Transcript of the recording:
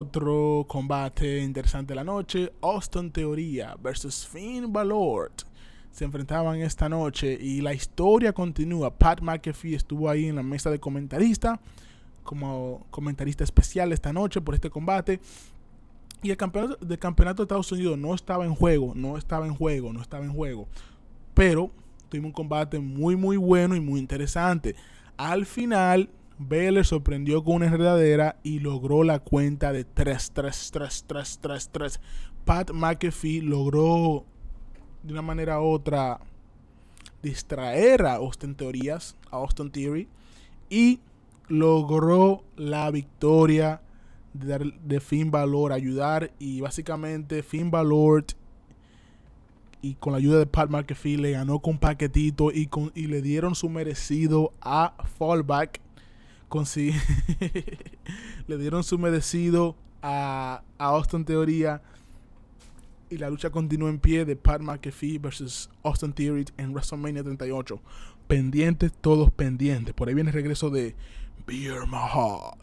Otro combate interesante de la noche, Austin Teoría versus Finn Balor. Se enfrentaban esta noche y la historia continúa. Pat McAfee estuvo ahí en la mesa de comentarista, como comentarista especial esta noche por este combate. Y el campeonato, campeonato de Estados Unidos no estaba en juego, no estaba en juego, no estaba en juego. Pero tuvimos un combate muy, muy bueno y muy interesante. Al final, le sorprendió con una herradera y logró la cuenta de 3, 3, 3, 3, 3, 3. Pat McAfee logró de una manera u otra distraer a Austin Teorías, a Austin Theory, y logró la victoria de, dar, de Finn Balor, ayudar y básicamente Finn Balor y con la ayuda de Pat McAfee le ganó con paquetito y, con, y le dieron su merecido a Fallback le dieron su merecido a, Austin Teoría y la lucha continuó en pie de Pat McAfee versus Austin Theory en WrestleMania 38. Pendientes, todos pendientes. Por ahí viene el regreso de Beer Mahal.